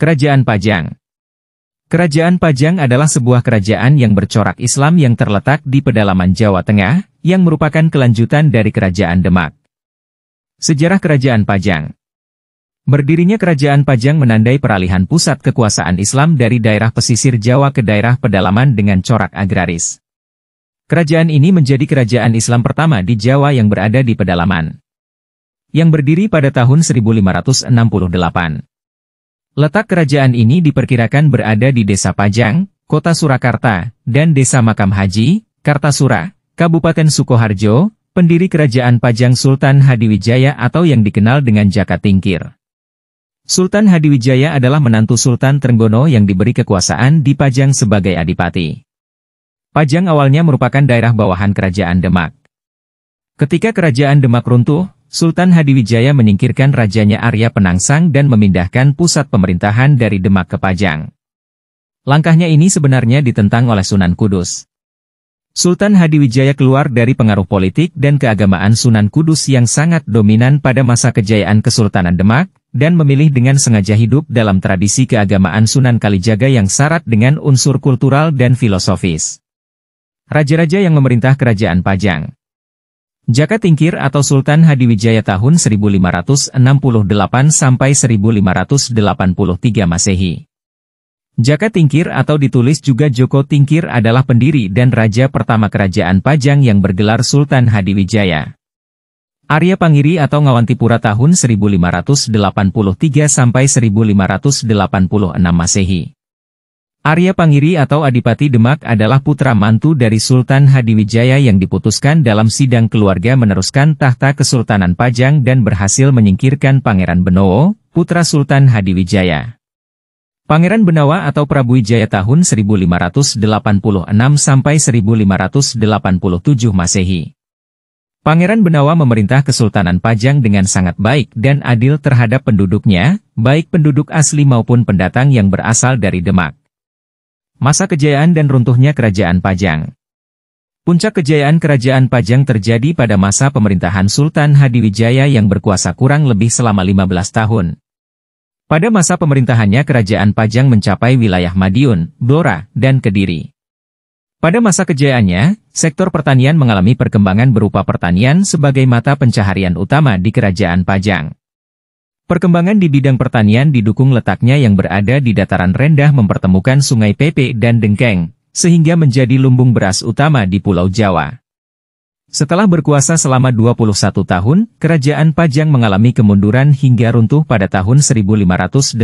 Kerajaan Pajang Kerajaan Pajang adalah sebuah kerajaan yang bercorak Islam yang terletak di pedalaman Jawa Tengah, yang merupakan kelanjutan dari Kerajaan Demak. Sejarah Kerajaan Pajang Berdirinya Kerajaan Pajang menandai peralihan pusat kekuasaan Islam dari daerah pesisir Jawa ke daerah pedalaman dengan corak agraris. Kerajaan ini menjadi kerajaan Islam pertama di Jawa yang berada di pedalaman. Yang berdiri pada tahun 1568. Letak kerajaan ini diperkirakan berada di Desa Pajang, Kota Surakarta, dan Desa Makam Haji, Kartasura, Kabupaten Sukoharjo, pendiri Kerajaan Pajang Sultan Hadiwijaya atau yang dikenal dengan Jaka Tingkir. Sultan Hadiwijaya adalah menantu Sultan Trenggono yang diberi kekuasaan di Pajang sebagai adipati. Pajang awalnya merupakan daerah bawahan Kerajaan Demak. Ketika Kerajaan Demak runtuh, Sultan Hadiwijaya menyingkirkan rajanya Arya Penangsang dan memindahkan pusat pemerintahan dari Demak ke Pajang. Langkahnya ini sebenarnya ditentang oleh Sunan Kudus. Sultan Hadiwijaya keluar dari pengaruh politik dan keagamaan Sunan Kudus yang sangat dominan pada masa kejayaan Kesultanan Demak, dan memilih dengan sengaja hidup dalam tradisi keagamaan Sunan Kalijaga yang syarat dengan unsur kultural dan filosofis. Raja-raja yang memerintah kerajaan Pajang Jaka Tingkir atau Sultan Hadiwijaya tahun 1568 sampai 1583 Masehi. Jaka Tingkir atau ditulis juga Joko Tingkir adalah pendiri dan raja pertama kerajaan Pajang yang bergelar Sultan Hadiwijaya. Arya Pangiri atau Ngawantipura tahun 1583 sampai 1586 Masehi. Arya Pangiri atau Adipati Demak adalah putra mantu dari Sultan Hadiwijaya yang diputuskan dalam sidang keluarga meneruskan tahta Kesultanan Pajang dan berhasil menyingkirkan Pangeran Benowo, putra Sultan Hadiwijaya. Pangeran Benawa atau Prabu Wijaya tahun 1586 sampai 1587 Masehi. Pangeran Benawa memerintah Kesultanan Pajang dengan sangat baik dan adil terhadap penduduknya, baik penduduk asli maupun pendatang yang berasal dari Demak. Masa kejayaan dan runtuhnya Kerajaan Pajang Puncak kejayaan Kerajaan Pajang terjadi pada masa pemerintahan Sultan Hadiwijaya yang berkuasa kurang lebih selama 15 tahun. Pada masa pemerintahannya Kerajaan Pajang mencapai wilayah Madiun, Blora, dan Kediri. Pada masa kejayaannya, sektor pertanian mengalami perkembangan berupa pertanian sebagai mata pencaharian utama di Kerajaan Pajang. Perkembangan di bidang pertanian didukung letaknya yang berada di dataran rendah mempertemukan sungai Pepe dan Dengkeng, sehingga menjadi lumbung beras utama di Pulau Jawa. Setelah berkuasa selama 21 tahun, Kerajaan Pajang mengalami kemunduran hingga runtuh pada tahun 1587.